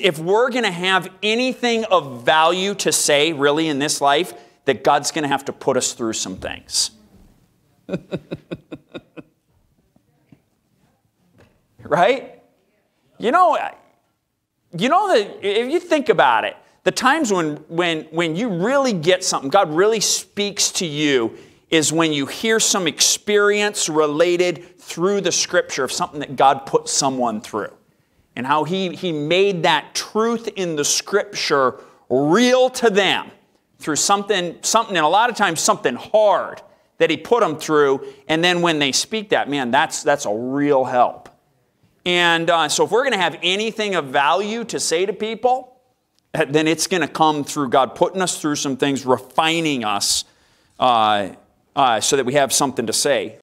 If we're going to have anything of value to say, really, in this life, that God's going to have to put us through some things. right? You know, you know that if you think about it, the times when when when you really get something, God really speaks to you is when you hear some experience related through the scripture of something that God put someone through and how he, he made that truth in the scripture real to them through something, something, and a lot of times something hard that he put them through. And then when they speak that, man, that's, that's a real help. And uh, so if we're going to have anything of value to say to people, eh, then it's going to come through God putting us through some things, refining us uh, uh, so that we have something to say.